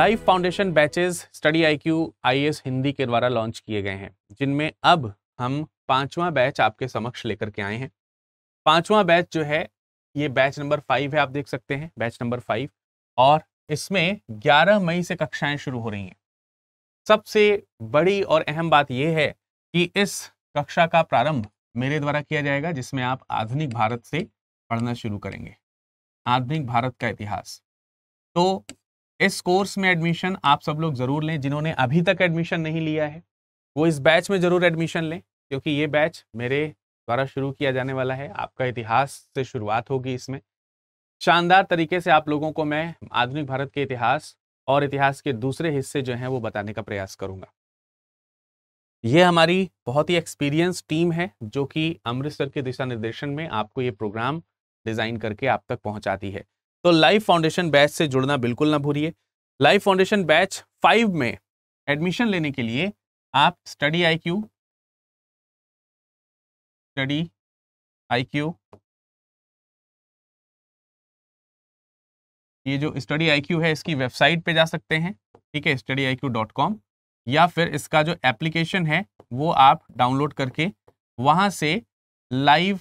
life foundation batches study IQ IAS Hindi के द्वारा launch किए गए हैं जिनमें अब हम पांचवा बैच आपके समक्ष लेकर के आए हैं पांचवा बैच जो है ये बैच नंबर फाइव है आप देख सकते हैं बैच नंबर फाइव और इसमें 11 मई से कक्षाएं शुरू हो रही हैं सबसे बड़ी और अहम बात यह है कि इस कक्षा का प्रारंभ मेरे द्वारा किया जाएगा जिसमें आप आधुनिक भारत से पढ़ना शुरू करेंगे आधुनिक भारत का इतिहास तो इस कोर्स में एडमिशन आप सब लोग जरूर लें जिन्होंने अभी तक एडमिशन नहीं लिया है वो इस बैच में जरूर एडमिशन लें क्योंकि ये बैच मेरे द्वारा शुरू किया जाने वाला है आपका इतिहास से शुरुआत होगी इसमें शानदार तरीके से आप लोगों को मैं आधुनिक भारत के इतिहास और इतिहास के दूसरे हिस्से जो हैं वो बताने का प्रयास करूंगा ये हमारी बहुत ही एक्सपीरियंस टीम है जो कि अमृतसर के दिशा निर्देशन में आपको ये प्रोग्राम डिज़ाइन करके आप तक पहुंचाती है तो लाइफ फाउंडेशन बैच से जुड़ना बिल्कुल ना भूलिए लाइफ फाउंडेशन बैच फाइव में एडमिशन लेने के लिए आप study I Q study I Q ये जो स्टडी आई क्यू है इसकी वेबसाइट पे जा सकते हैं ठीक है study I Q dot com या फिर इसका जो एप्लीकेशन है वो आप डाउनलोड करके वहां से लाइव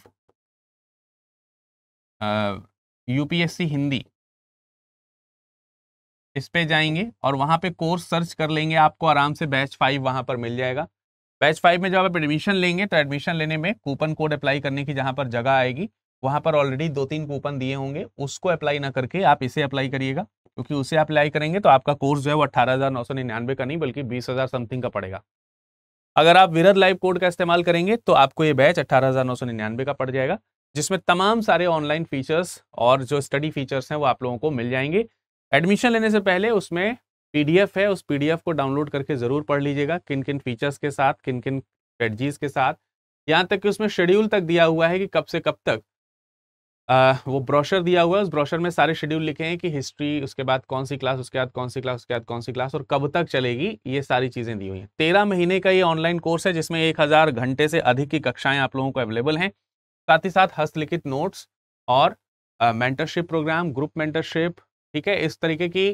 यूपीएससी हिंदी इस पे जाएंगे और वहां पे कोर्स सर्च कर लेंगे आपको आराम से बैच फाइव वहां पर मिल जाएगा बैच फाइव में जब आप एडमिशन लेंगे तो एडमिशन लेने में कूपन कोड अप्लाई करने की जहां पर जगह आएगी वहां पर ऑलरेडी दो तीन कूपन दिए होंगे उसको अप्लाई ना करके आप इसे अप्लाई करिएगा क्योंकि उसे अप्लाई करेंगे तो आपका कोर्स जो है वो अट्ठारह हज़ार नौ सौ निन्यानवे का नहीं बल्कि बीस हज़ार समथिंग का पड़ेगा अगर आप विरध लाइव कोड का इस्तेमाल करेंगे तो आपको ये बैच अट्ठारह हज़ार नौ सौ निन्यानवे का पड़ जाएगा जिसमें तमाम सारे ऑनलाइन फीचर्स और जो स्टडी फीचर्स हैं वो आप लोगों को मिल जाएंगे एडमिशन लेने से पहले उसमें पीडीएफ है उस पीडीएफ को डाउनलोड करके ज़रूर पढ़ लीजिएगा किन किन फीचर्स के साथ किन किन स्ट्रेटजीज के साथ यहाँ तक कि उसमें शेड्यूल तक दिया हुआ है कि कब से कब तक आ, वो ब्रोशर दिया हुआ है उस ब्रोशर में सारे शेड्यूल लिखे हैं कि हिस्ट्री उसके बाद कौन सी क्लास उसके बाद कौन सी क्लास उसके बाद कौन सी क्लास और कब तक चलेगी ये सारी चीज़ें दी हुई हैं तेरह महीने का ये ऑनलाइन कोर्स है जिसमें एक हज़ार घंटे से अधिक की कक्षाएं आप लोगों को अवेलेबल हैं साथ ही साथ हस्तलिखित नोट्स और मेंटरशिप प्रोग्राम ग्रुप मेंटरशिप ठीक है इस तरीके की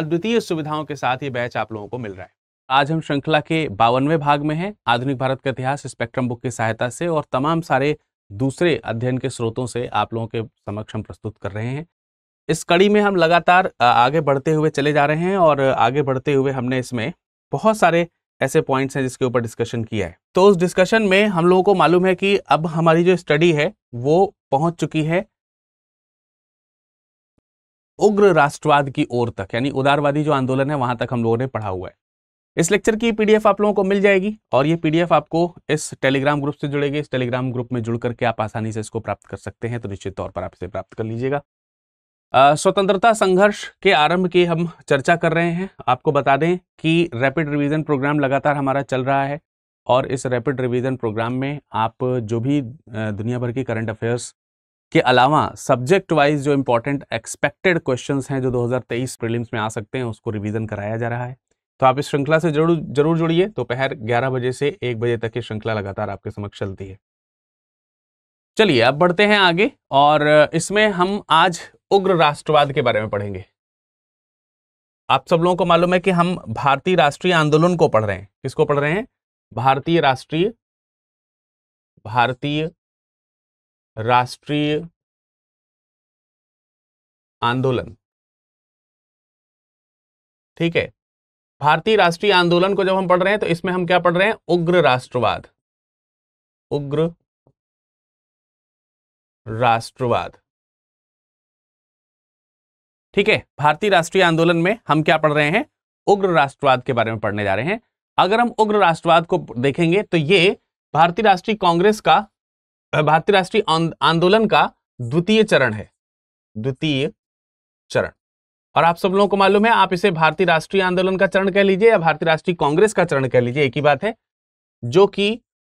अद्वितीय सुविधाओं के साथ ये बैच आप लोगों को मिल रहा है आज हम श्रृंखला के बावनवें भाग में हैं आधुनिक भारत का इतिहास स्पेक्ट्रम बुक की सहायता से और तमाम सारे दूसरे अध्ययन के स्रोतों से आप लोगों के समक्ष हम प्रस्तुत कर रहे हैं इस कड़ी में हम लगातार आगे बढ़ते हुए चले जा रहे हैं और आगे बढ़ते हुए हमने इसमें बहुत सारे ऐसे पॉइंट्स हैं जिसके ऊपर डिस्कशन किया है तो उस डिस्कशन में हम लोगों को मालूम है कि अब हमारी जो स्टडी है वो पहुंच चुकी है उग्र राष्ट्रवाद की ओर तक यानी उदारवादी जो आंदोलन है वहां तक हम लोगों ने पढ़ा हुआ है इस लेक्चर की पीडीएफ आप लोगों को मिल जाएगी और ये पीडीएफ आपको इस टेलीग्राम ग्रुप से जुड़ेगी इस टेलीग्राम ग्रुप में जुड़ करके आप आसानी से इसको प्राप्त कर सकते हैं तो निश्चित तौर पर आप इसे प्राप्त कर लीजिएगा स्वतंत्रता संघर्ष के आरंभ की हम चर्चा कर रहे हैं आपको बता दें कि रैपिड रिवीजन प्रोग्राम लगातार हमारा चल रहा है और इस रैपिड रिवीजन प्रोग्राम में आप जो भी दुनिया भर की करंट अफेयर्स के अलावा सब्जेक्ट वाइज जो इम्पोर्टेंट एक्सपेक्टेड क्वेश्चन हैं जो 2023 प्रीलिम्स में आ सकते हैं उसको रिवीजन कराया जा रहा है तो आप इस श्रृंखला से जरूर जरूर जुड़िए दोपहर तो ग्यारह बजे से एक बजे तक ये श्रृंखला लगातार आपके समक्ष चलती है चलिए अब बढ़ते हैं आगे और इसमें हम आज उग्र राष्ट्रवाद के बारे में पढ़ेंगे आप सब लोगों को मालूम है कि हम भारतीय राष्ट्रीय आंदोलन को पढ़ रहे हैं किसको पढ़ रहे हैं भारतीय राष्ट्रीय भारतीय राष्ट्रीय आंदोलन ठीक है भारतीय राष्ट्रीय आंदोलन को जब हम पढ़ रहे हैं तो इसमें हम क्या पढ़ रहे हैं उग्र राष्ट्रवाद उग्र राष्ट्रवाद ठीक है भारतीय राष्ट्रीय आंदोलन में हम क्या पढ़ रहे हैं उग्र राष्ट्रवाद के बारे में पढ़ने जा रहे हैं अगर हम उग्र राष्ट्रवाद को देखेंगे तो ये भारतीय राष्ट्रीय कांग्रेस का भारतीय राष्ट्रीय आंदोलन का द्वितीय चरण है द्वितीय चरण और आप सब लोगों को मालूम है आप इसे भारतीय राष्ट्रीय आंदोलन का चरण कह लीजिए या भारतीय राष्ट्रीय कांग्रेस का चरण कह लीजिए एक ही बात है जो कि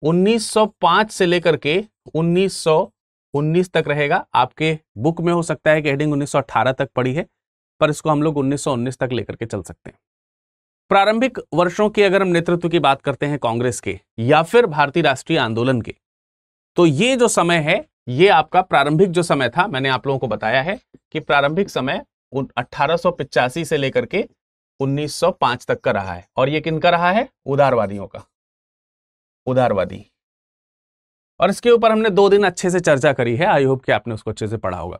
1905 से लेकर के 19 तक रहेगा आपके बुक में हो सकता है कि हेडिंग 1918 तक पड़ी है पर इसको हम लोग 1919 तक लेकर के चल सकते हैं प्रारंभिक वर्षों की अगर हम नेतृत्व की बात करते हैं कांग्रेस के या फिर भारतीय राष्ट्रीय आंदोलन के तो ये जो समय है ये आपका प्रारंभिक जो समय था मैंने आप लोगों को बताया है कि प्रारंभिक समय अट्ठारह से लेकर के 1905 तक का रहा है और ये किन का रहा है उदारवादियों का उदारवादी और इसके ऊपर हमने दो दिन अच्छे से चर्चा करी है आई होप कि आपने उसको अच्छे से पढ़ा होगा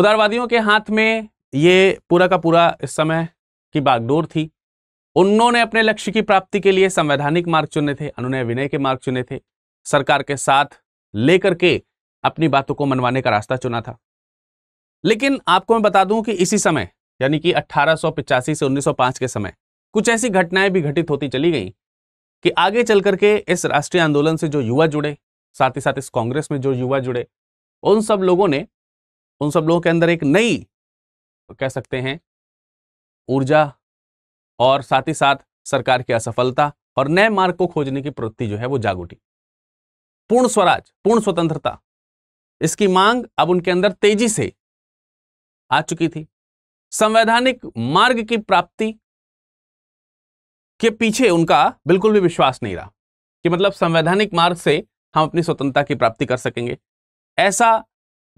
उदारवादियों के हाथ में ये पूरा का पूरा इस समय की बागडोर थी उन्होंने अपने लक्ष्य की प्राप्ति के लिए संवैधानिक मार्ग चुने थे उन्होंने विनय के मार्ग चुने थे सरकार के साथ लेकर के अपनी बातों को मनवाने का रास्ता चुना था लेकिन आपको मैं बता दूं कि इसी समय यानी कि अट्ठारह से 1905 के समय कुछ ऐसी घटनाएं भी घटित होती चली गई कि आगे चल करके इस राष्ट्रीय आंदोलन से जो युवा जुड़े साथ ही साथ इस कांग्रेस में जो युवा जुड़े उन सब लोगों ने उन सब लोगों के अंदर एक नई कह सकते हैं ऊर्जा और साथ ही साथ सरकार की असफलता और नए मार्ग को खोजने की प्रवृत्ति जो है वो जाग उठी पूर्ण स्वराज पूर्ण स्वतंत्रता इसकी मांग अब उनके अंदर तेजी से आ चुकी थी संवैधानिक मार्ग की प्राप्ति के पीछे उनका बिल्कुल भी विश्वास नहीं रहा कि मतलब संवैधानिक मार्ग से हम अपनी स्वतंत्रता की प्राप्ति कर सकेंगे ऐसा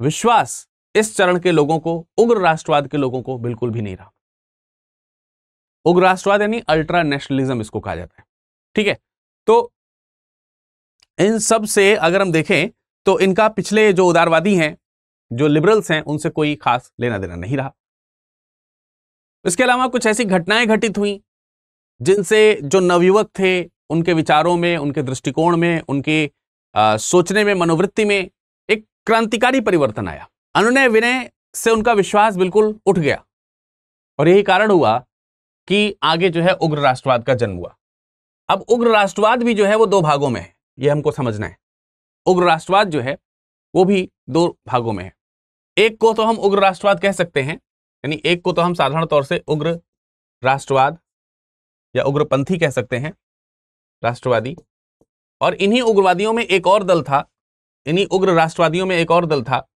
विश्वास इस चरण के लोगों को उग्र राष्ट्रवाद के लोगों को बिल्कुल भी नहीं रहा उग्र राष्ट्रवाद यानी अल्ट्रा नेशनलिज्म इसको कहा जाता है ठीक है तो इन सब से अगर हम देखें तो इनका पिछले जो उदारवादी हैं जो लिबरल्स हैं उनसे कोई खास लेना देना नहीं रहा इसके अलावा कुछ ऐसी घटनाएं घटित हुई जिनसे जो नवयुवक थे उनके विचारों में उनके दृष्टिकोण में उनके आ, सोचने में मनोवृत्ति में एक क्रांतिकारी परिवर्तन आया अनुनय विनय से उनका विश्वास बिल्कुल उठ गया और यही कारण हुआ कि आगे जो है उग्र राष्ट्रवाद का जन्म हुआ अब उग्र राष्ट्रवाद भी जो है वो दो भागों में है ये हमको समझना है उग्र राष्ट्रवाद जो है वो भी दो भागों में है एक को तो हम उग्र राष्ट्रवाद कह सकते हैं यानी एक को तो हम साधारण तौर से उग्र राष्ट्रवाद या उग्रपंथी कह सकते हैं राष्ट्रवादी और इन्हीं उग्रवादियों में एक और दल था इन्हीं उग्र राष्ट्रवादियों में एक और दल था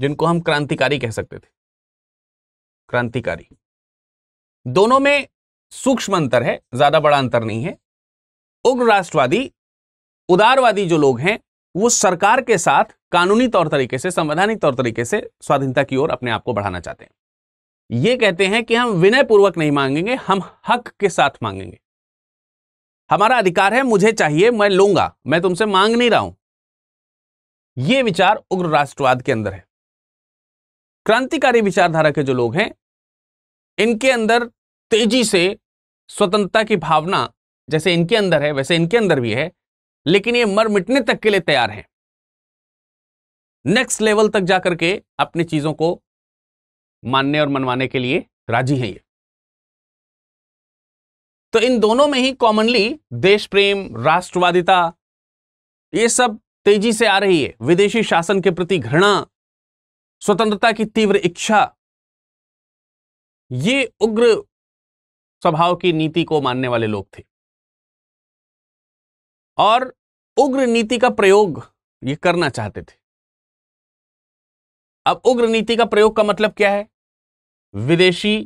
जिनको हम क्रांतिकारी कह सकते थे क्रांतिकारी दोनों में सूक्ष्म अंतर है ज्यादा बड़ा अंतर नहीं है उग्र राष्ट्रवादी उदारवादी जो लोग हैं वो सरकार के साथ कानूनी तौर तरीके से संवैधानिक तौर तरीके से स्वाधीनता की ओर अपने आप को बढ़ाना चाहते हैं ये कहते हैं कि हम विनयपूर्वक नहीं मांगेंगे हम हक के साथ मांगेंगे हमारा अधिकार है मुझे चाहिए मैं लूंगा मैं तुमसे मांग नहीं रहा हूं यह विचार उग्र राष्ट्रवाद के अंदर है क्रांतिकारी विचारधारा के जो लोग हैं इनके अंदर तेजी से स्वतंत्रता की भावना जैसे इनके अंदर है वैसे इनके अंदर भी है लेकिन ये मर मिटने तक के लिए तैयार हैं नेक्स्ट लेवल तक जाकर के अपनी चीजों को मानने और मनवाने के लिए राजी हैं ये तो इन दोनों में ही कॉमनली देश प्रेम राष्ट्रवादिता ये सब तेजी से आ रही है विदेशी शासन के प्रति घृणा स्वतंत्रता की तीव्र इच्छा ये उग्र स्वभाव की नीति को मानने वाले लोग थे और उग्र नीति का प्रयोग ये करना चाहते थे अब उग्र नीति का प्रयोग का मतलब क्या है विदेशी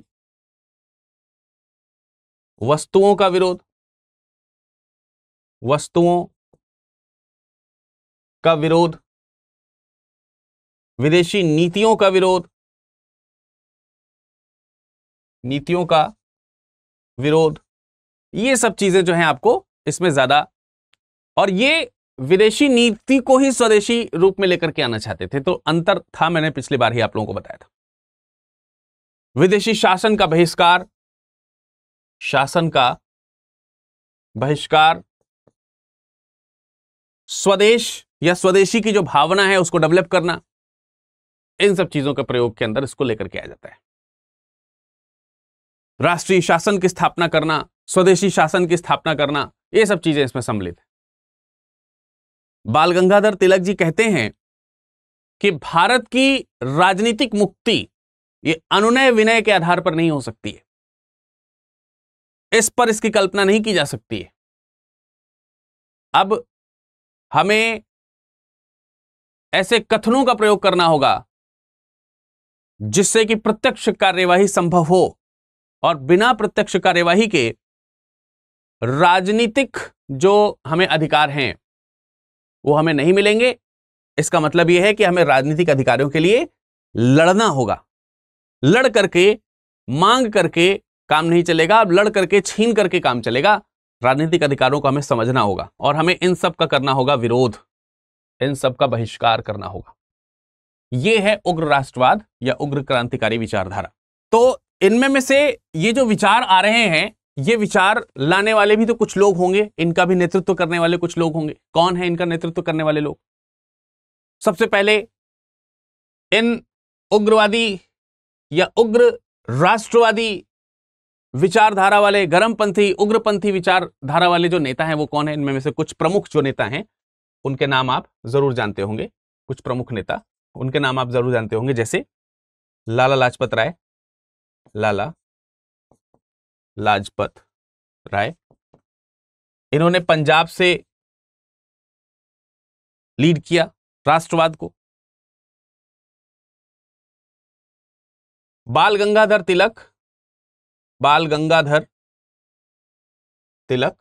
वस्तुओं का विरोध वस्तुओं का विरोध विदेशी नीतियों का विरोध नीतियों का विरोध ये सब चीजें जो हैं आपको इसमें ज्यादा और ये विदेशी नीति को ही स्वदेशी रूप में लेकर के आना चाहते थे तो अंतर था मैंने पिछली बार ही आप लोगों को बताया था विदेशी शासन का बहिष्कार शासन का बहिष्कार स्वदेश या स्वदेशी की जो भावना है उसको डेवलप करना इन सब चीजों के प्रयोग के अंदर इसको लेकर के आ जाता है राष्ट्रीय शासन की स्थापना करना स्वदेशी शासन की स्थापना करना ये सब चीजें इसमें सम्मिलित है बाल गंगाधर तिलक जी कहते हैं कि भारत की राजनीतिक मुक्ति ये अनुनय विनय के आधार पर नहीं हो सकती है इस पर इसकी कल्पना नहीं की जा सकती है अब हमें ऐसे कथनों का प्रयोग करना होगा जिससे कि प्रत्यक्ष कार्यवाही संभव हो और बिना प्रत्यक्ष कार्यवाही के राजनीतिक जो हमें अधिकार हैं वो हमें नहीं मिलेंगे इसका मतलब यह है कि हमें राजनीतिक अधिकारों के लिए लड़ना होगा लड़ करके मांग करके काम नहीं चलेगा अब लड़ करके छीन करके काम चलेगा राजनीतिक अधिकारों को हमें समझना होगा और हमें इन सब का करना होगा विरोध इन सब का बहिष्कार करना होगा यह है उग्र राष्ट्रवाद या उग्र क्रांतिकारी विचारधारा तो इनमें में से ये जो विचार आ रहे हैं ये विचार लाने वाले भी तो कुछ लोग होंगे इनका भी नेतृत्व करने वाले कुछ लोग होंगे कौन है इनका नेतृत्व करने वाले लोग सबसे पहले इन उग्रवादी या उग्र राष्ट्रवादी विचारधारा वाले गर्मपंथी उग्रपंथी विचारधारा वाले जो नेता हैं वो कौन है इनमें से कुछ प्रमुख जो नेता हैं उनके नाम आप जरूर जानते होंगे कुछ प्रमुख नेता उनके नाम आप जरूर जानते होंगे जैसे लाला लाजपत राय लाला लाजपत राय इन्होंने पंजाब से लीड किया राष्ट्रवाद को बाल गंगाधर तिलक बाल गंगाधर तिलक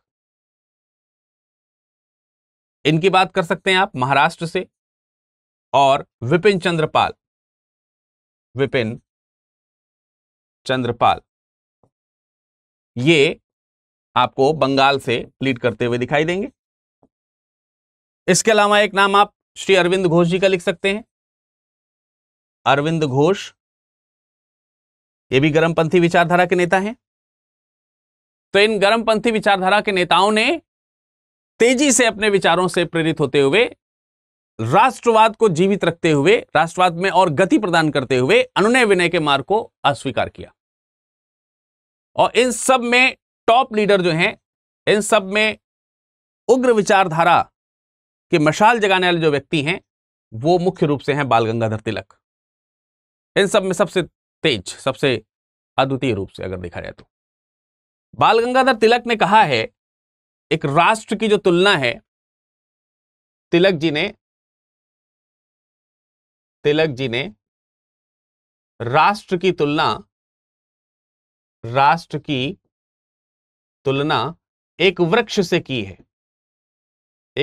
इनकी बात कर सकते हैं आप महाराष्ट्र से और विपिन चंद्रपाल विपिन चंद्रपाल ये आपको बंगाल से लीड करते हुए दिखाई देंगे इसके अलावा एक नाम आप श्री अरविंद घोष जी का लिख सकते हैं अरविंद घोष ये भी गर्मपंथी विचारधारा के नेता हैं तो इन गर्मपंथी विचारधारा के नेताओं ने तेजी से अपने विचारों से प्रेरित होते हुए राष्ट्रवाद को जीवित रखते हुए राष्ट्रवाद में और गति प्रदान करते हुए अनुनय विनय के मार्ग को अस्वीकार किया और इन सब में टॉप लीडर जो हैं इन सब में उग्र विचारधारा के मशाल जगाने वाले जो व्यक्ति हैं वो मुख्य रूप से हैं बाल गंगाधर तिलक इन सब में सबसे तेज सबसे अद्वितीय रूप से अगर देखा जाए तो बाल गंगाधर तिलक ने कहा है एक राष्ट्र की जो तुलना है तिलक जी ने तिलक जी ने राष्ट्र की तुलना राष्ट्र की तुलना एक वृक्ष से की है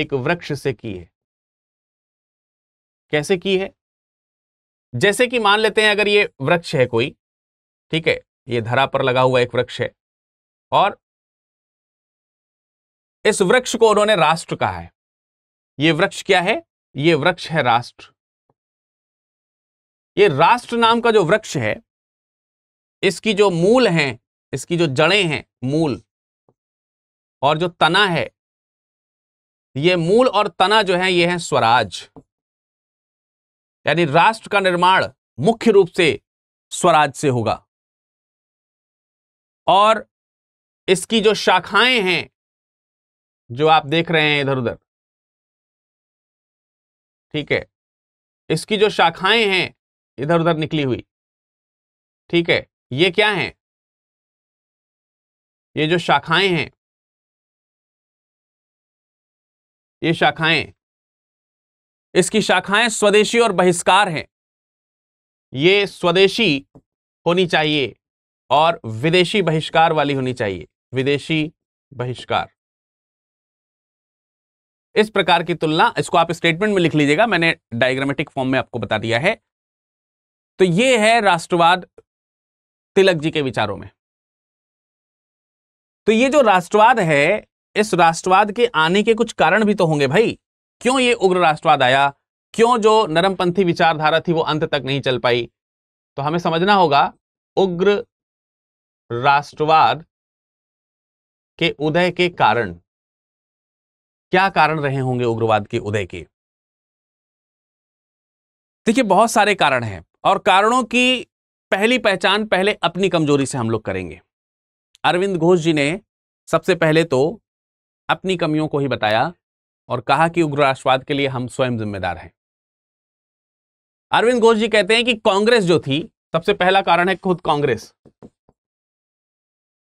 एक वृक्ष से की है कैसे की है जैसे कि मान लेते हैं अगर ये वृक्ष है कोई ठीक है ये धरा पर लगा हुआ एक वृक्ष है और इस वृक्ष को उन्होंने राष्ट्र कहा है ये वृक्ष क्या है ये वृक्ष है राष्ट्र ये राष्ट्र नाम का जो वृक्ष है इसकी जो मूल है इसकी जो जड़ें हैं मूल और जो तना है ये मूल और तना जो है ये है स्वराज यानी राष्ट्र का निर्माण मुख्य रूप से स्वराज से होगा और इसकी जो शाखाएं हैं जो आप देख रहे हैं इधर उधर ठीक है इसकी जो शाखाएं हैं इधर उधर निकली हुई ठीक है ये क्या है ये जो शाखाएं हैं ये शाखाएं इसकी शाखाएं स्वदेशी और बहिष्कार हैं ये स्वदेशी होनी चाहिए और विदेशी बहिष्कार वाली होनी चाहिए विदेशी बहिष्कार इस प्रकार की तुलना इसको आप स्टेटमेंट में लिख लीजिएगा मैंने डायग्रामेटिक फॉर्म में आपको बता दिया है तो ये है राष्ट्रवाद तिलक जी के विचारों में तो ये जो राष्ट्रवाद है इस राष्ट्रवाद के आने के कुछ कारण भी तो होंगे भाई क्यों ये उग्र राष्ट्रवाद आया क्यों जो नरमपंथी विचारधारा थी वो अंत तक नहीं चल पाई तो हमें समझना होगा उग्र राष्ट्रवाद के उदय के कारण क्या कारण रहे होंगे उग्रवाद के उदय के देखिए बहुत सारे कारण हैं और कारणों की पहली पहचान पहले अपनी कमजोरी से हम लोग करेंगे अरविंद घोष जी ने सबसे पहले तो अपनी कमियों को ही बताया और कहा कि उग्र राष्ट्रवाद के लिए हम स्वयं जिम्मेदार हैं अरविंद घोष जी कहते हैं कि कांग्रेस जो थी सबसे पहला कारण है खुद कांग्रेस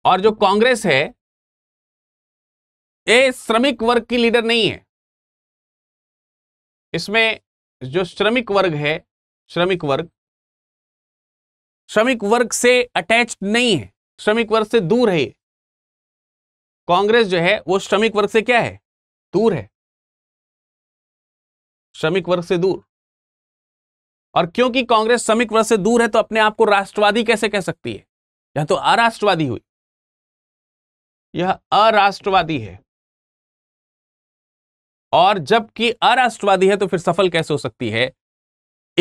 और जो कांग्रेस है ये श्रमिक वर्ग की लीडर नहीं है इसमें जो श्रमिक वर्ग है श्रमिक वर्ग श्रमिक वर्ग से अटैच नहीं है श्रमिक वर्ग से दूर है कांग्रेस जो है वो श्रमिक वर्ग से क्या है दूर है श्रमिक वर्ग से दूर और क्योंकि कांग्रेस श्रमिक वर्ग से दूर है तो अपने आप को राष्ट्रवादी कैसे कह सकती है यह तो अराष्ट्रवादी हुई यह अराष्ट्रवादी है और जबकि अराष्ट्रवादी है तो फिर सफल कैसे हो सकती है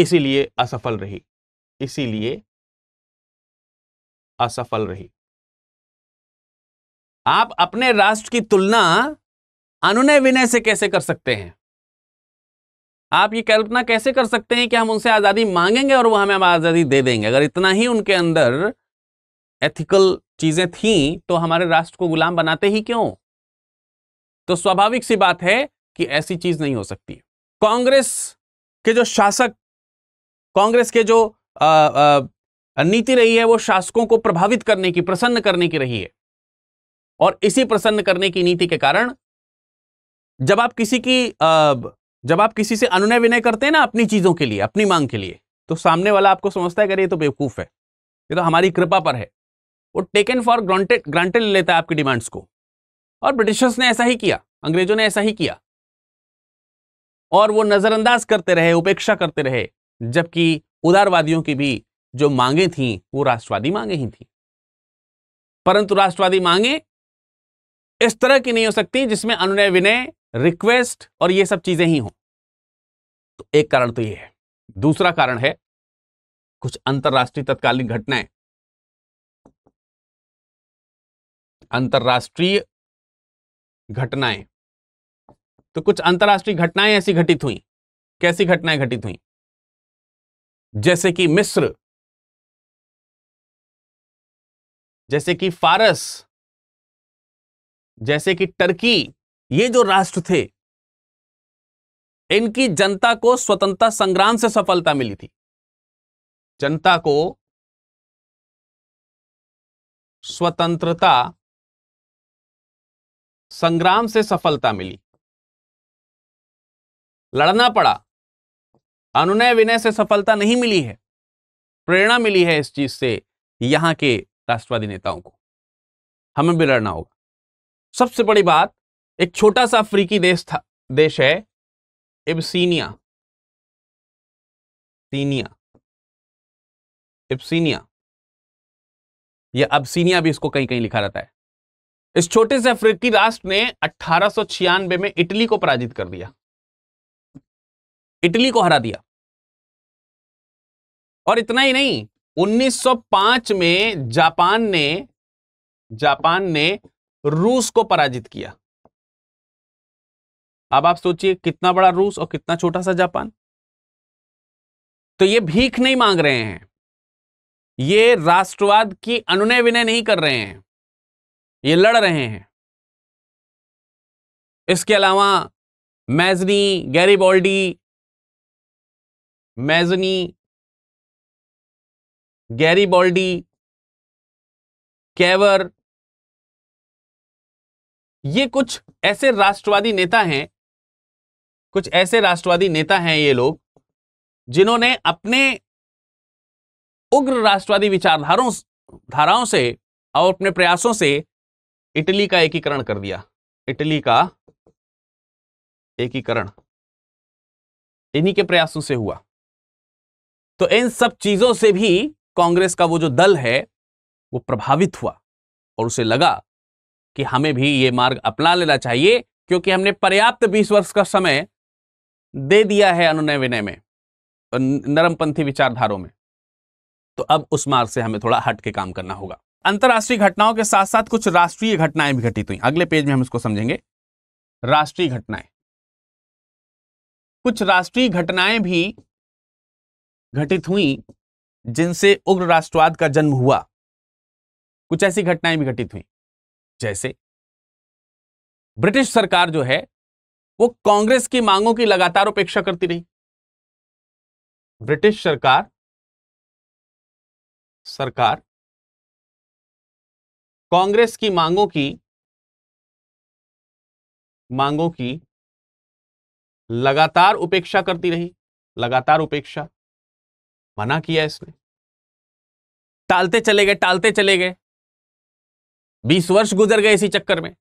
इसीलिए असफल रही इसीलिए असफल रही आप अपने राष्ट्र की तुलना अनुनय विनय से कैसे कर सकते हैं आप ये कल्पना कैसे कर सकते हैं कि हम उनसे आज़ादी मांगेंगे और वो हमें आज़ादी दे देंगे अगर इतना ही उनके अंदर एथिकल चीज़ें थी तो हमारे राष्ट्र को गुलाम बनाते ही क्यों तो स्वाभाविक सी बात है कि ऐसी चीज़ नहीं हो सकती कांग्रेस के जो शासक कांग्रेस के जो नीति रही है वो शासकों को प्रभावित करने की प्रसन्न करने की रही है और इसी प्रसन्न करने की नीति के कारण जब आप किसी की जब आप किसी से अनुनय विनय करते हैं ना अपनी चीजों के लिए अपनी मांग के लिए तो सामने वाला आपको समझता है कि ये तो बेवकूफ है ये तो हमारी कृपा पर है वो टेकन फॉर ग्रांटेड ग्रांटेड लेता है आपकी डिमांड्स को और ब्रिटिशर्स ने ऐसा ही किया अंग्रेजों ने ऐसा ही किया और वो नजरअंदाज करते रहे उपेक्षा करते रहे जबकि उदारवादियों की भी जो मांगे थी वो राष्ट्रवादी मांगे ही थी परंतु राष्ट्रवादी मांगे इस तरह की नहीं हो सकती जिसमें अनुनय विनय रिक्वेस्ट और ये सब चीजें ही हों तो एक कारण तो ये है दूसरा कारण है कुछ अंतर्राष्ट्रीय तत्कालीन घटनाएं अंतर्राष्ट्रीय घटनाएं तो कुछ अंतर्राष्ट्रीय घटनाएं ऐसी घटित हुई कैसी घटनाएं घटित हुई जैसे कि मिस्र जैसे कि फारस जैसे कि टर्की ये जो राष्ट्र थे इनकी जनता को स्वतंत्रता संग्राम से सफलता मिली थी जनता को स्वतंत्रता संग्राम से सफलता मिली लड़ना पड़ा अनुनय विनय से सफलता नहीं मिली है प्रेरणा मिली है इस चीज से यहां के राष्ट्रवादी नेताओं को हमें भी लड़ना होगा सबसे बड़ी बात एक छोटा सा अफ्रीकी देश था देश है एबसीनिया सीनिया एबसीनिया या अबसीनिया भी इसको कहीं कहीं लिखा रहता है इस छोटे से अफ्रीकी राष्ट्र ने अठारह में इटली को पराजित कर दिया इटली को हरा दिया और इतना ही नहीं 1905 में जापान ने जापान ने रूस को पराजित किया 1905 अब आप सोचिए कितना बड़ा रूस और कितना छोटा सा जापान तो ये भीख नहीं मांग रहे हैं ये राष्ट्रवाद की अनुनय विनय नहीं कर रहे हैं ये लड़ रहे हैं इसके अलावा Mazzini Garibaldi Mazzini Garibaldi Cavour ये कुछ ऐसे राष्ट्रवादी नेता हैं कुछ ऐसे राष्ट्रवादी नेता हैं ये लोग जिन्होंने अपने उग्र राष्ट्रवादी विचारधारों धाराओं से और अपने प्रयासों से इटली का एकीकरण कर दिया इटली का एकीकरण इन्हीं के प्रयासों से हुआ तो इन सब चीजों से भी कांग्रेस का वो जो दल है वो प्रभावित हुआ और उसे लगा कि हमें भी ये मार्ग अपना लेना चाहिए क्योंकि हमने पर्याप्त 20 वर्ष का समय दे दिया है अनुनय विनय में नरमपंथी विचारधारों में तो अब उस मार्ग से हमें थोड़ा हट के काम करना होगा अंतर्राष्ट्रीय घटनाओं के साथ साथ कुछ राष्ट्रीय घटनाएं भी घटित हुई अगले पेज में हम इसको समझेंगे राष्ट्रीय घटनाएं कुछ राष्ट्रीय घटनाएं भी घटित हुई जिनसे उग्र राष्ट्रवाद का जन्म हुआ कुछ ऐसी घटनाएं भी घटित हुई जैसे ब्रिटिश सरकार जो है वो कांग्रेस की मांगों की लगातार उपेक्षा करती रही ब्रिटिश सरकार सरकार कांग्रेस की मांगों की मांगों की लगातार उपेक्षा करती रही लगातार उपेक्षा मना किया इसने टालते चले गए टालते चले गए बीस वर्ष गुजर गए इसी चक्कर में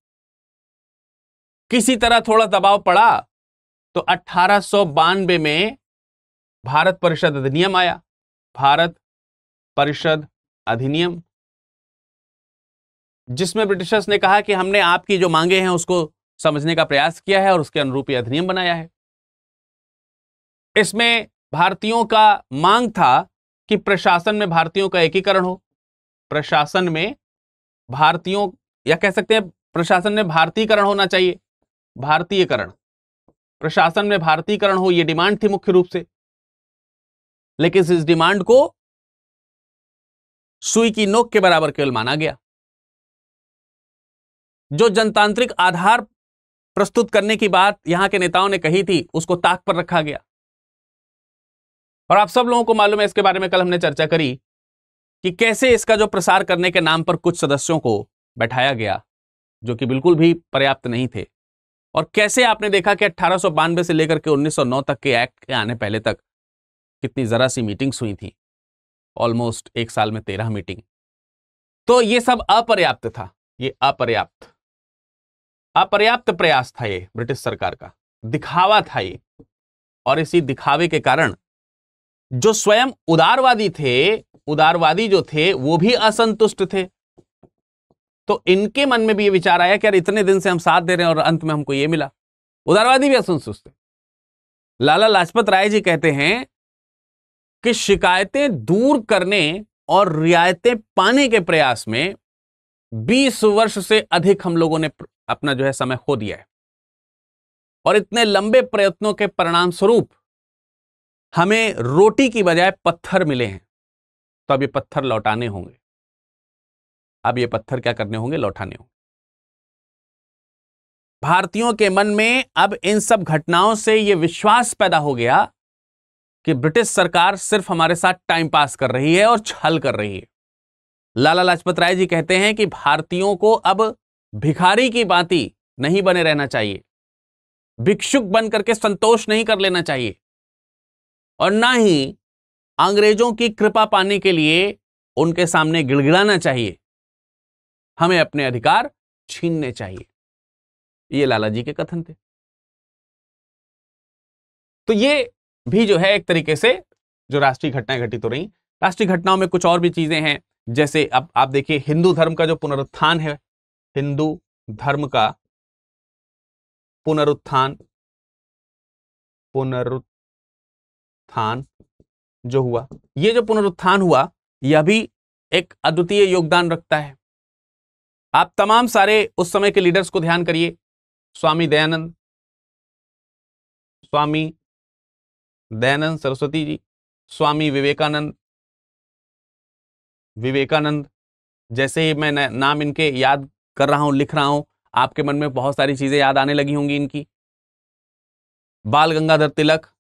किसी तरह थोड़ा दबाव पड़ा तो अठारह में भारत परिषद अधिनियम आया भारत परिषद अधिनियम जिसमें ब्रिटिशर्स ने कहा कि हमने आपकी जो मांगे हैं उसको समझने का प्रयास किया है और उसके अनुरूप यह अधिनियम बनाया है इसमें भारतीयों का मांग था कि प्रशासन में भारतीयों का एकीकरण हो प्रशासन में भारतीयों या कह सकते हैं प्रशासन में भारतीयकरण होना चाहिए भारतीयकरण प्रशासन में भारतीयकरण हो यह डिमांड थी मुख्य रूप से लेकिन इस डिमांड को सुई की नोक के बराबर केवल माना गया जो जनतांत्रिक आधार प्रस्तुत करने की बात यहां के नेताओं ने कही थी उसको ताक पर रखा गया और आप सब लोगों को मालूम है इसके बारे में कल हमने चर्चा करी कि कैसे इसका जो प्रसार करने के नाम पर कुछ सदस्यों को बैठाया गया जो कि बिल्कुल भी पर्याप्त नहीं थे और कैसे आपने देखा कि अट्ठारह से लेकर के 1909 तक के एक्ट के आने पहले तक कितनी ज़रा सी मीटिंग्स हुई थी ऑलमोस्ट एक साल में तेरह मीटिंग तो ये सब अपर्याप्त था ये अपर्याप्त अपर्याप्त प्रयास था ये ब्रिटिश सरकार का दिखावा था ये और इसी दिखावे के कारण जो स्वयं उदारवादी थे उदारवादी जो थे वो भी असंतुष्ट थे तो इनके मन में भी ये विचार आया कि यार इतने दिन से हम साथ दे रहे हैं और अंत में हमको ये मिला उदारवादी भी असंतुष्ट लाला लाजपत राय जी कहते हैं कि शिकायतें दूर करने और रियायतें पाने के प्रयास में 20 वर्ष से अधिक हम लोगों ने अपना जो है समय खो दिया है और इतने लंबे प्रयत्नों के परिणाम स्वरूप हमें रोटी की बजाय पत्थर मिले हैं तो अब ये पत्थर लौटाने होंगे अब ये पत्थर क्या करने होंगे लौटाने होंगे भारतीयों के मन में अब इन सब घटनाओं से ये विश्वास पैदा हो गया कि ब्रिटिश सरकार सिर्फ हमारे साथ टाइम पास कर रही है और छल कर रही है लाला लाजपत राय जी कहते हैं कि भारतीयों को अब भिखारी की बाती नहीं बने रहना चाहिए भिक्षुक बन करके संतोष नहीं कर लेना चाहिए और ना ही अंग्रेजों की कृपा पाने के लिए उनके सामने गिड़गिड़ाना चाहिए हमें अपने अधिकार छीनने चाहिए ये लाला जी के कथन थे तो ये भी जो है एक तरीके से जो राष्ट्रीय घटनाएं घटित हो रही राष्ट्रीय घटनाओं में कुछ और भी चीजें हैं जैसे अब आप देखिए हिंदू धर्म का जो पुनरुत्थान है हिंदू धर्म का पुनरुत्थान पुनरुत्थान जो हुआ ये जो पुनरुत्थान हुआ यह भी एक अद्वितीय योगदान रखता है आप तमाम सारे उस समय के लीडर्स को ध्यान करिए स्वामी दयानंद स्वामी दयानंद सरस्वती जी स्वामी विवेकानंद विवेकानंद जैसे ही मैं नाम इनके याद कर रहा हूं लिख रहा हूं आपके मन में बहुत सारी चीजें याद आने लगी होंगी इनकी बाल गंगाधर तिलक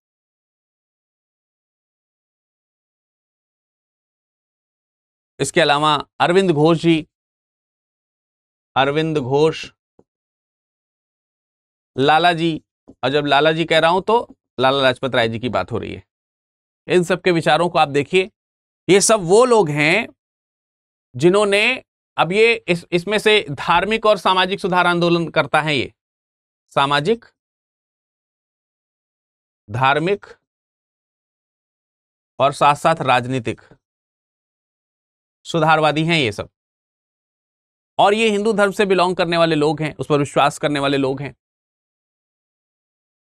इसके अलावा अरविंद घोष जी अरविंद घोष लाला जी और जब लाला जी कह रहा हूं तो लाला लाजपत राय जी की बात हो रही है इन सब के विचारों को आप देखिए ये सब वो लोग हैं जिन्होंने अब ये इस इसमें से धार्मिक और सामाजिक सुधार आंदोलन करता है ये सामाजिक धार्मिक और साथ साथ राजनीतिक सुधारवादी हैं ये सब और ये हिंदू धर्म से बिलोंग करने वाले लोग हैं उस पर विश्वास करने वाले लोग हैं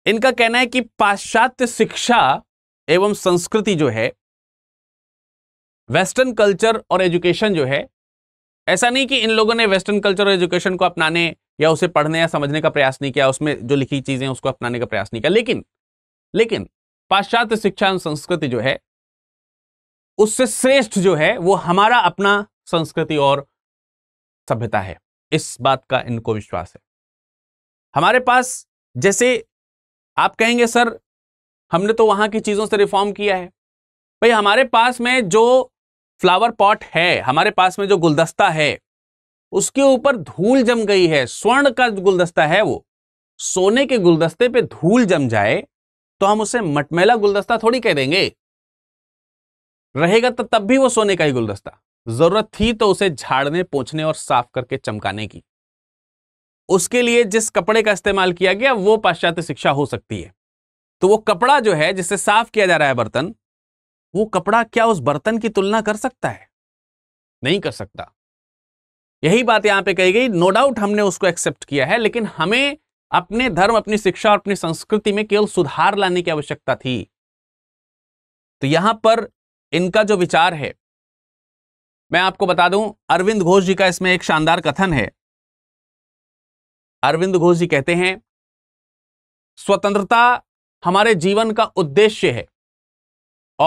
इनका कहना है कि पाश्चात्य शिक्षा एवं संस्कृति जो है वेस्टर्न कल्चर और एजुकेशन जो है ऐसा नहीं कि इन लोगों ने वेस्टर्न कल्चर और एजुकेशन को अपनाने या उसे पढ़ने या समझने का प्रयास नहीं किया उसमें जो लिखी चीजें उसको अपनाने का प्रयास नहीं किया लेकिन लेकिन पाश्चात्य शिक्षा एवं संस्कृति जो है उससे श्रेष्ठ जो है वो हमारा अपना संस्कृति और सभ्यता है इस बात का इनको विश्वास है हमारे पास जैसे आप कहेंगे सर हमने तो वहां की चीजों से रिफॉर्म किया है भाई हमारे पास में जो फ्लावर पॉट है हमारे पास में जो गुलदस्ता है उसके ऊपर धूल जम गई है स्वर्ण का गुलदस्ता है वो सोने के गुलदस्ते पे धूल जम जाए तो हम उसे मटमेला गुलदस्ता थोड़ी कह देंगे रहेगा तो तब भी वो सोने का ही गुलदस्ता जरूरत थी तो उसे झाड़ने पोंछने और साफ करके चमकाने की उसके लिए जिस कपड़े का इस्तेमाल किया गया वो पाश्चात्य शिक्षा हो सकती है तो वो कपड़ा जो है जिससे साफ किया जा रहा है बर्तन वो कपड़ा क्या उस बर्तन की तुलना कर सकता है नहीं कर सकता यही बात यहां पे कही गई नो डाउट हमने उसको एक्सेप्ट किया है लेकिन हमें अपने धर्म अपनी शिक्षा और अपनी संस्कृति में केवल सुधार लाने की आवश्यकता थी तो यहां पर इनका जो विचार है मैं आपको बता दूं अरविंद घोष जी का इसमें एक शानदार कथन है अरविंद घोष जी कहते हैं स्वतंत्रता हमारे जीवन का उद्देश्य है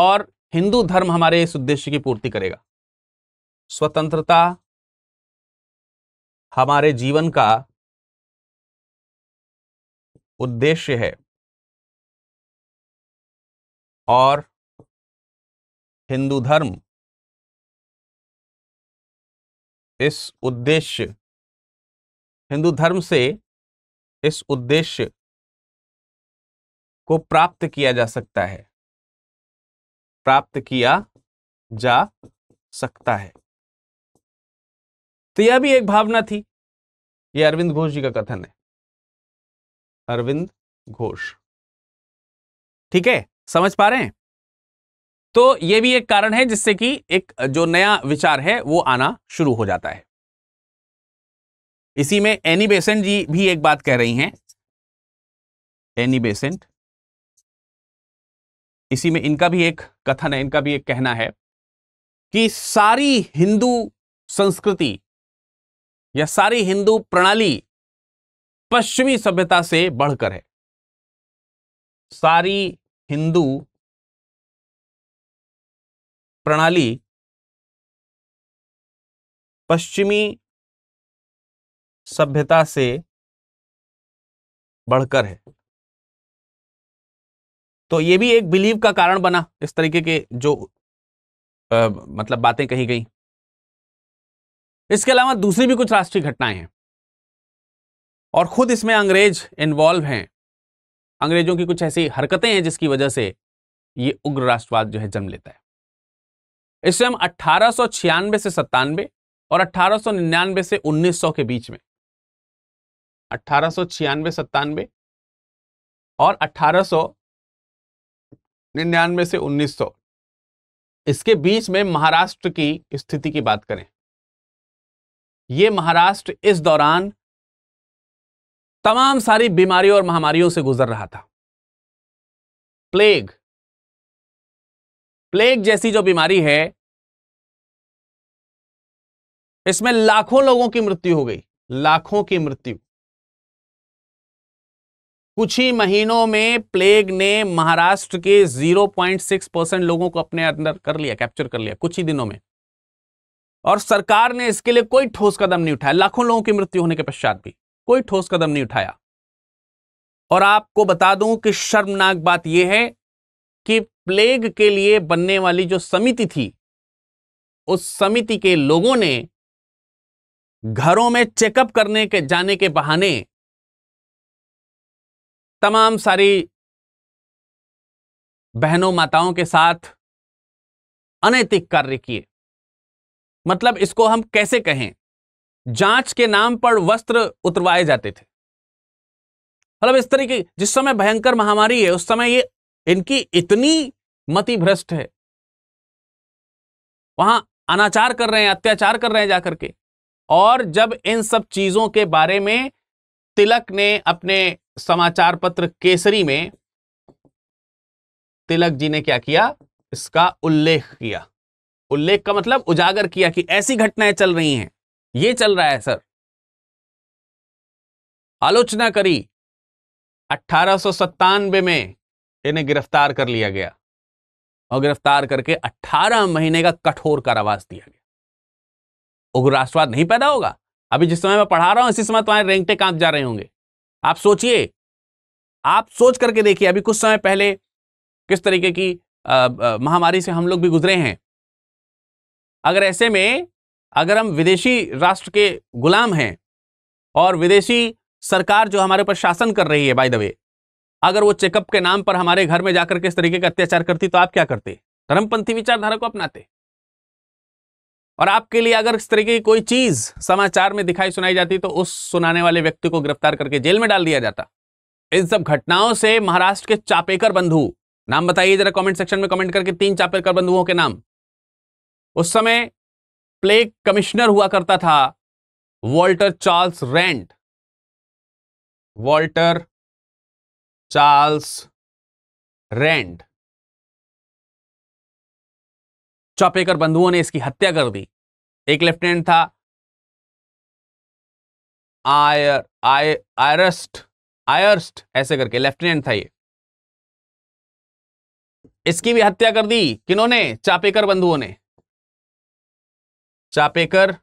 और हिंदू धर्म हमारे इस उद्देश्य की पूर्ति करेगा स्वतंत्रता हमारे जीवन का उद्देश्य है और हिंदू धर्म इस उद्देश्य हिंदू धर्म से इस उद्देश्य को प्राप्त किया जा सकता है प्राप्त किया जा सकता है तो यह भी एक भावना थी यह अरविंद घोष जी का कथन है अरविंद घोष ठीक है समझ पा रहे हैं तो यह भी एक कारण है जिससे कि एक जो नया विचार है वो आना शुरू हो जाता है इसी में एनी बेसेंट जी भी एक बात कह रही हैं एनी बेसेंट इसी में इनका भी एक कथन है इनका भी एक कहना है कि सारी हिंदू संस्कृति या सारी हिंदू प्रणाली पश्चिमी सभ्यता से बढ़कर है सारी हिंदू प्रणाली पश्चिमी सभ्यता से बढ़कर है तो ये भी एक बिलीव का कारण बना इस तरीके के जो आ, मतलब बातें कही गई इसके अलावा दूसरी भी कुछ राष्ट्रीय घटनाएं हैं और खुद इसमें अंग्रेज इन्वॉल्व हैं अंग्रेजों की कुछ ऐसी हरकतें हैं जिसकी वजह से ये उग्र राष्ट्रवाद जो है जन्म लेता है इसे हम अट्ठारह से सत्तानवे और 1899 से 1900 के बीच में अट्ठारह सौ सत्तानवे और अट्ठारह से 1900 इसके बीच में महाराष्ट्र की स्थिति की बात करें ये महाराष्ट्र इस दौरान तमाम सारी बीमारियों और महामारियों से गुजर रहा था प्लेग प्लेग जैसी जो बीमारी है इसमें लाखों लोगों की मृत्यु हो गई लाखों की मृत्यु कुछ ही महीनों में प्लेग ने महाराष्ट्र के 0.6 परसेंट लोगों को अपने अंदर कर लिया कैप्चर कर लिया कुछ ही दिनों में और सरकार ने इसके लिए कोई ठोस कदम नहीं उठाया लाखों लोगों की मृत्यु होने के पश्चात भी कोई ठोस कदम नहीं उठाया और आपको बता दूं कि शर्मनाक बात यह है कि प्लेग के लिए बनने वाली जो समिति थी उस समिति के लोगों ने घरों में चेकअप करने के जाने के बहाने तमाम सारी बहनों माताओं के साथ अनैतिक कार्य किए मतलब इसको हम कैसे कहें जांच के नाम पर वस्त्र उतरवाए जाते थे मतलब इस तरीके जिस समय भयंकर महामारी है उस समय ये इनकी इतनी मति भ्रष्ट है वहां अनाचार कर रहे हैं अत्याचार कर रहे हैं जाकर के और जब इन सब चीज़ों के बारे में तिलक ने अपने समाचार पत्र केसरी में तिलक जी ने क्या किया इसका उल्लेख किया उल्लेख का मतलब उजागर किया कि ऐसी घटनाएं चल रही हैं ये चल रहा है सर आलोचना करी अट्ठारह में इन्हें गिरफ्तार कर लिया गया और गिरफ्तार करके 18 महीने का कठोर कारावास दिया गया उग्र राष्ट्रवाद नहीं पैदा होगा अभी जिस समय मैं पढ़ा रहा हूं इसी समय तुम्हारे रेंगटे कांप जा रहे होंगे आप सोचिए आप सोच करके देखिए अभी कुछ समय पहले किस तरीके की महामारी से हम लोग भी गुजरे हैं अगर ऐसे में अगर हम विदेशी राष्ट्र के गुलाम हैं और विदेशी सरकार जो हमारे ऊपर शासन कर रही है बाय द वे अगर वो चेकअप के नाम पर हमारे घर में जाकर के इस तरीके का अत्याचार करती तो आप क्या करते धर्मपंथी विचारधारा को अपनाते और आपके लिए अगर इस तरीके की कोई चीज समाचार में दिखाई सुनाई जाती तो उस सुनाने वाले व्यक्ति को गिरफ्तार करके जेल में डाल दिया जाता इन सब घटनाओं से महाराष्ट्र के चापेकर बंधु नाम बताइए जरा कमेंट सेक्शन में कमेंट करके तीन चापेकर बंधुओं के नाम उस समय प्लेग कमिश्नर हुआ करता था Walter Charles Rand Walter Charles Rand Chapekar बंधुओं ने इसकी हत्या कर दी एक लेफ्टिनेंट था आयर आय आयरस्ट आयरस्ट ऐसे करके लेफ्टिनेंट था ये इसकी भी हत्या कर दी किन्होंने चापेकर बंधुओं ने चापेकर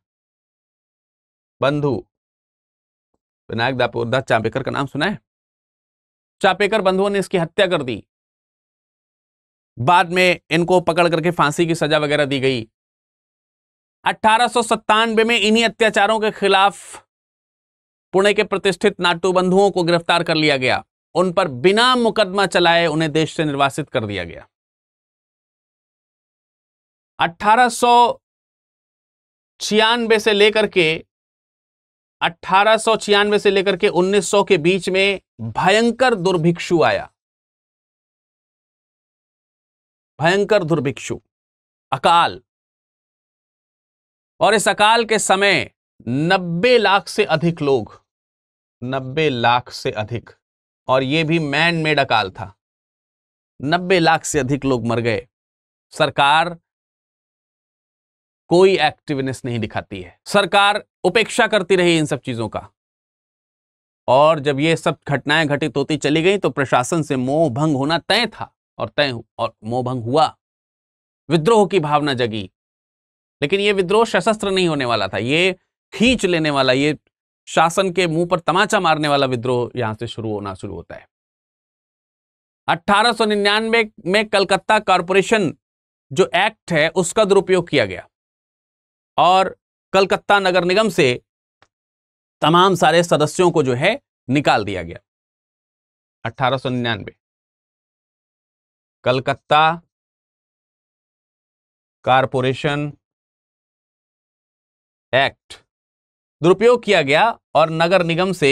बंधु विनायक दापोदा चापेकर का नाम सुना है चापेकर बंधुओं ने इसकी हत्या कर दी बाद में इनको पकड़ करके फांसी की सजा वगैरह दी गई अट्ठारह में इन्हीं अत्याचारों के खिलाफ पुणे के प्रतिष्ठित नाटू बंधुओं को गिरफ्तार कर लिया गया उन पर बिना मुकदमा चलाए उन्हें देश से निर्वासित कर दिया गया 1896 से लेकर के अठारह से लेकर के 1900 के बीच में भयंकर दुर्भिक्षु आया भयंकर दुर्भिक्षु अकाल और इस अकाल के समय 90 लाख से अधिक लोग 90 लाख से अधिक और ये भी मैन मेड अकाल था 90 लाख से अधिक लोग मर गए सरकार कोई एक्टिवनेस नहीं दिखाती है सरकार उपेक्षा करती रही इन सब चीजों का और जब ये सब घटनाएं घटित होती चली गई तो प्रशासन से मोह भंग होना तय था और तय और मोहभंग हुआ विद्रोह की भावना जगी लेकिन ये विद्रोह सशस्त्र नहीं होने वाला था ये खींच लेने वाला ये शासन के मुंह पर तमाचा मारने वाला विद्रोह यहां से शुरू होना शुरू होता है 1899 में कलकत्ता कॉरपोरेशन जो एक्ट है उसका दुरुपयोग किया गया और कलकत्ता नगर निगम से तमाम सारे सदस्यों को जो है निकाल दिया गया 1899 कलकत्ता कारपोरेशन एक्ट दुरुपयोग किया गया और नगर निगम से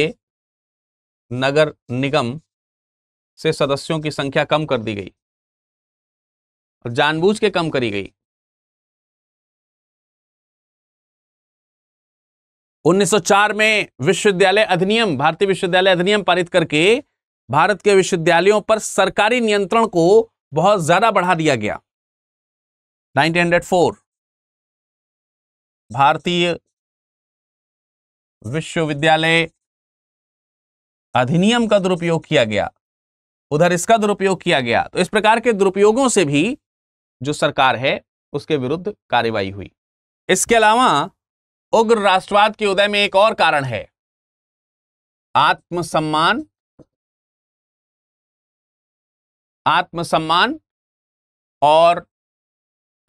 नगर निगम से सदस्यों की संख्या कम कर दी गई और जानबूझ के कम करी गई 1904 में विश्वविद्यालय अधिनियम भारतीय विश्वविद्यालय अधिनियम पारित करके भारत के विश्वविद्यालयों पर सरकारी नियंत्रण को बहुत ज़्यादा बढ़ा दिया गया 1904 भारतीय विश्वविद्यालय अधिनियम का दुरुपयोग किया गया उधर इसका दुरुपयोग किया गया तो इस प्रकार के दुरुपयोगों से भी जो सरकार है उसके विरुद्ध कार्रवाई हुई इसके अलावा उग्र राष्ट्रवाद के उदय में एक और कारण है आत्मसम्मान आत्मसम्मान और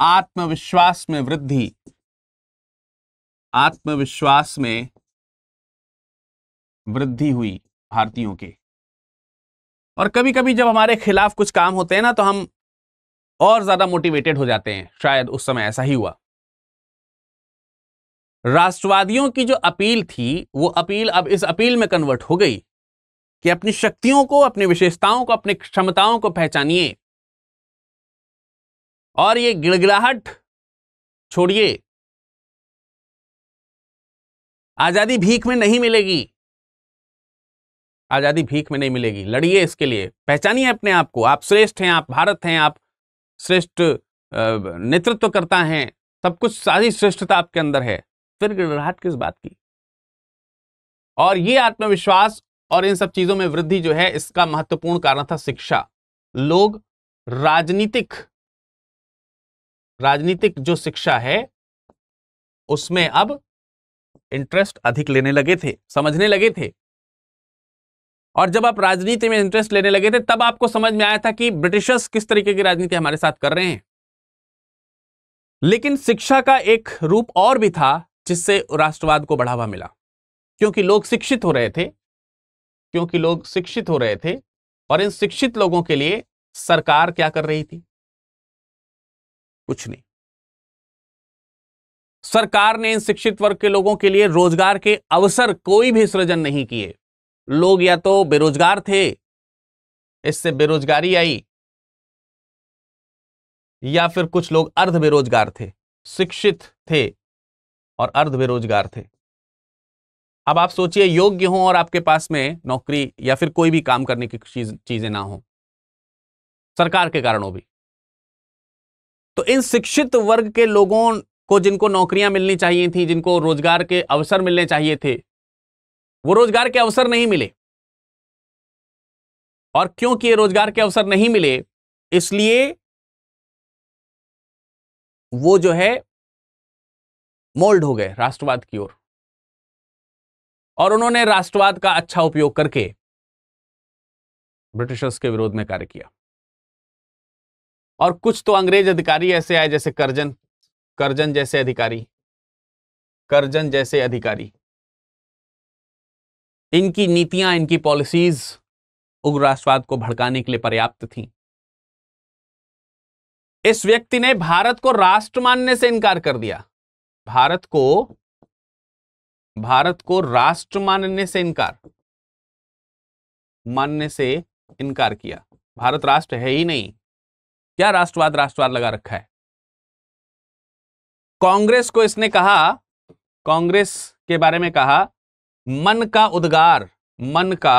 आत्मविश्वास में वृद्धि आत्मविश्वास में वृद्धि हुई भारतीयों के और कभी कभी जब हमारे खिलाफ कुछ काम होते हैं ना तो हम और ज्यादा मोटिवेटेड हो जाते हैं शायद उस समय ऐसा ही हुआ राष्ट्रवादियों की जो अपील थी वो अपील अब इस अपील में कन्वर्ट हो गई कि अपनी शक्तियों को अपनी विशेषताओं को अपनी क्षमताओं को पहचानिए और ये गिड़गिड़ाहट छोड़िए आजादी भीख में नहीं मिलेगी आजादी भीख में नहीं मिलेगी लड़िए इसके लिए पहचानिए अपने आप को आप श्रेष्ठ हैं आप भारत हैं आप श्रेष्ठ नेतृत्व करता है सब कुछ सारी श्रेष्ठता आपके अंदर है फिर गिड़गिड़ाहट किस बात की और ये आत्मविश्वास और इन सब चीज़ों में वृद्धि जो है इसका महत्वपूर्ण कारण था शिक्षा लोग राजनीतिक राजनीतिक जो शिक्षा है उसमें अब इंटरेस्ट अधिक लेने लगे थे समझने लगे थे और जब आप राजनीति में इंटरेस्ट लेने लगे थे तब आपको समझ में आया था कि ब्रिटिशर्स किस तरीके की राजनीति हमारे साथ कर रहे हैं लेकिन शिक्षा का एक रूप और भी था जिससे राष्ट्रवाद को बढ़ावा मिला क्योंकि लोग शिक्षित हो रहे थे क्योंकि लोग शिक्षित हो रहे थे और इन शिक्षित लोगों के लिए सरकार क्या कर रही थी कुछ नहीं सरकार ने इन शिक्षित वर्ग के लोगों के लिए रोजगार के अवसर कोई भी सृजन नहीं किए लोग या तो बेरोजगार थे इससे बेरोजगारी आई या फिर कुछ लोग अर्ध बेरोजगार थे शिक्षित थे और अर्ध बेरोजगार थे अब आप सोचिए योग्य हो और आपके पास में नौकरी या फिर कोई भी काम करने की चीज चीजें ना हो सरकार के कारणों भी तो इन शिक्षित वर्ग के लोगों को जिनको नौकरियां मिलनी चाहिए थी जिनको रोजगार के अवसर मिलने चाहिए थे वो रोजगार के अवसर नहीं मिले और क्योंकि ये रोजगार के अवसर नहीं मिले इसलिए वो जो है मोल्ड हो गए राष्ट्रवाद की ओर और उन्होंने राष्ट्रवाद का अच्छा उपयोग करके ब्रिटिशर्स के विरोध में कार्य किया और कुछ तो अंग्रेज अधिकारी ऐसे आए जैसे करजन करजन जैसे अधिकारी करजन जैसे अधिकारी इनकी नीतियां इनकी पॉलिसीज उग्र राष्ट्रवाद को भड़काने के लिए पर्याप्त थी इस व्यक्ति ने भारत को राष्ट्र मानने से इनकार कर दिया भारत को भारत को राष्ट्र मानने से इनकार मानने से इनकार किया भारत राष्ट्र है ही नहीं क्या राष्ट्रवाद राष्ट्रवाद लगा रखा है कांग्रेस को इसने कहा कांग्रेस के बारे में कहा मन का उद्गार मन का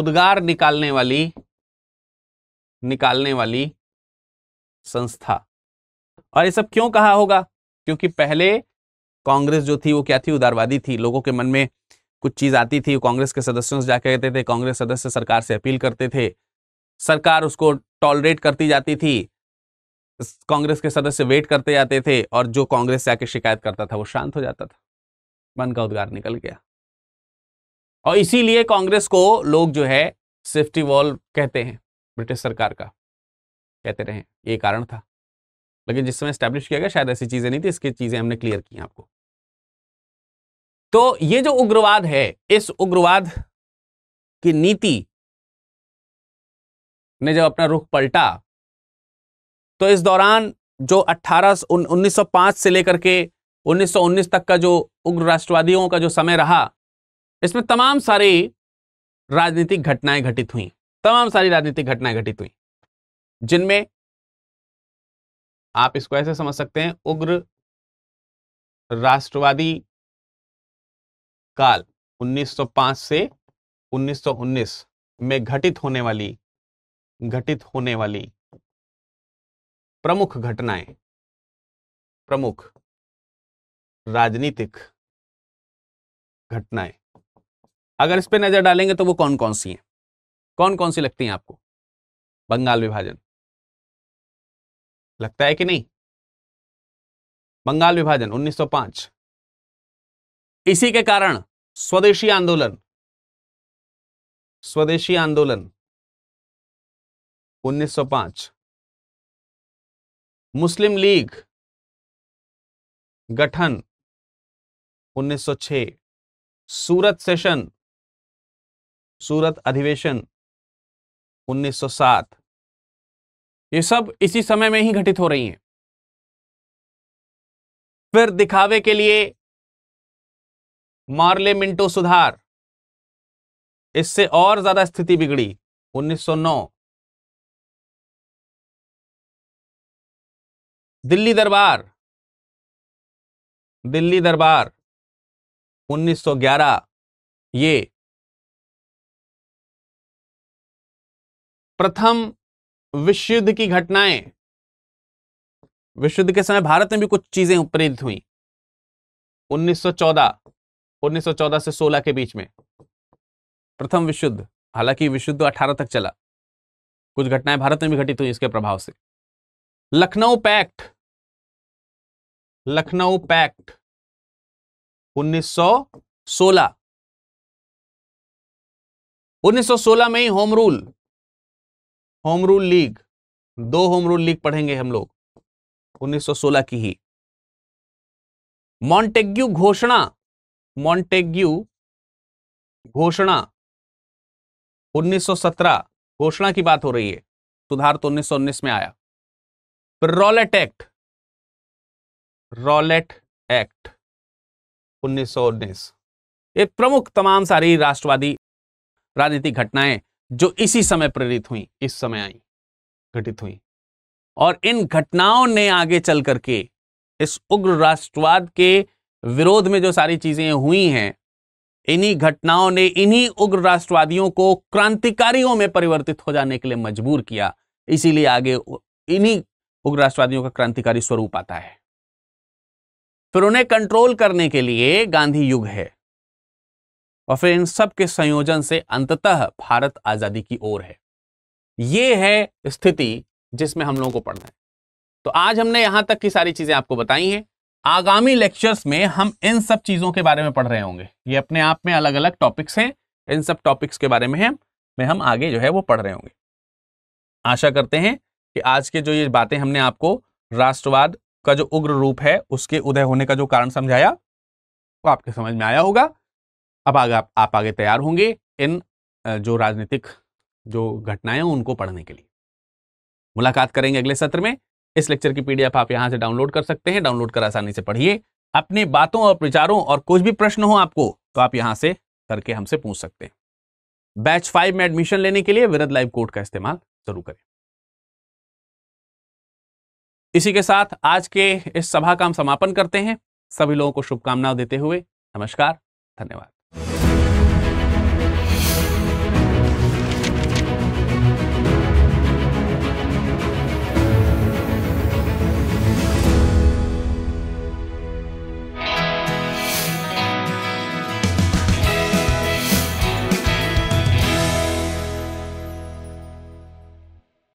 उद्गार निकालने वाली निकालने वाली संस्था और ये सब क्यों कहा होगा क्योंकि पहले कांग्रेस जो थी वो क्या थी उदारवादी थी लोगों के मन में कुछ चीज़ आती थी कांग्रेस के सदस्यों से जाकर कहते थे कांग्रेस सदस्य सरकार से अपील करते थे सरकार उसको टॉलरेट करती जाती थी कांग्रेस के सदस्य वेट करते जाते थे और जो कांग्रेस से आके शिकायत करता था वो शांत हो जाता था मन का उद्गार निकल गया और इसीलिए कांग्रेस को लोग जो है सेफ्टी वॉल कहते हैं ब्रिटिश सरकार का कहते रहे ये कारण था लेकिन जिस समय स्टैब्लिश किया गया शायद ऐसी चीज़ें नहीं थी इसकी चीज़ें हमने क्लियर की आपको तो ये जो उग्रवाद है इस उग्रवाद की नीति ने जब अपना रुख पलटा तो इस दौरान जो अट्ठारह उन्नीस से लेकर के 1919 तक का जो उग्र राष्ट्रवादियों का जो समय रहा इसमें तमाम सारी राजनीतिक घटनाएं घटित हुई तमाम सारी राजनीतिक घटनाएं घटित हुई जिनमें आप इसको ऐसे समझ सकते हैं उग्र राष्ट्रवादी काल 1905 से 1919 में घटित होने वाली घटित होने वाली प्रमुख घटनाएं प्रमुख राजनीतिक घटनाएं अगर इस पर नजर डालेंगे तो वो कौन कौन सी हैं कौन कौन सी लगती हैं आपको बंगाल विभाजन लगता है कि नहीं बंगाल विभाजन 1905 इसी के कारण स्वदेशी आंदोलन स्वदेशी आंदोलन 1905 मुस्लिम लीग गठन 1906 सूरत सेशन सूरत अधिवेशन 1907 ये सब इसी समय में ही घटित हो रही हैं फिर दिखावे के लिए मार्ले मिंटो सुधार इससे और ज्यादा स्थिति बिगड़ी 1909 दिल्ली दरबार दिल्ली दरबार 1911 ये प्रथम विश्व युद्ध की घटनाएं विश्व युद्ध के समय भारत में भी कुछ चीजें प्रेरित हुई 1914 1914 से 16 के बीच में प्रथम विश्व युद्ध हालांकि विश्व युद्ध 18 तक चला कुछ घटनाएं भारत में भी घटित हुई इसके प्रभाव से लखनऊ पैक्ट लखनऊ पैक्ट 1916 1916 में ही home rule home rule league दो होम रूल लीग पढ़ेंगे हम लोग 1916 की ही मॉन्टेग्यू घोषणा मॉन्टेग्यू घोषणा 1917 घोषणा की बात हो रही है सुधार तो उन्नीस में आया फिर रॉलेट एक्ट रॉलेट एक्ट 1919 ये प्रमुख तमाम सारी राष्ट्रवादी राजनीतिक घटनाएं जो इसी समय प्रेरित हुई इस समय आई घटित हुई और इन घटनाओं ने आगे चल करके इस उग्र राष्ट्रवाद के विरोध में जो सारी चीजें हुई हैं इन्हीं घटनाओं ने इन्हीं उग्र राष्ट्रवादियों को क्रांतिकारियों में परिवर्तित हो जाने के लिए मजबूर किया इसीलिए आगे इन्हीं उग्र राष्ट्रवादियों का क्रांतिकारी स्वरूप आता है फिर उन्हें कंट्रोल करने के लिए गांधी युग है और फिर इन सब के संयोजन से अंततः भारत आजादी की ओर है ये है स्थिति जिसमें हम लोगों को पढ़ना है तो आज हमने यहां तक की सारी चीजें आपको बताई हैं आगामी लेक्चर्स में हम इन सब चीजों के बारे में पढ़ रहे होंगे ये अपने आप में अलग अलग टॉपिक्स हैं इन सब टॉपिक्स के बारे में हम में हम आगे जो है वो पढ़ रहे होंगे आशा करते हैं कि आज के जो ये बातें हमने आपको राष्ट्रवाद का जो उग्र रूप है उसके उदय होने का जो कारण समझाया वो आपके समझ में आया होगा अब आगे आप, आप आगे तैयार होंगे इन जो राजनीतिक जो घटनाएं उनको पढ़ने के लिए मुलाकात करेंगे अगले सत्र में इस लेक्चर की पीडीएफ आप यहां से डाउनलोड कर सकते हैं डाउनलोड कर आसानी से पढ़िए अपनी बातों और विचारों और कुछ भी प्रश्न हो आपको तो आप यहां से करके हमसे पूछ सकते हैं बैच फाइव में एडमिशन लेने के लिए विरद लाइव कोड का इस्तेमाल जरूर करें इसी के साथ आज के इस सभा का हम समापन करते हैं सभी लोगों को शुभकामनाएं देते हुए नमस्कार धन्यवाद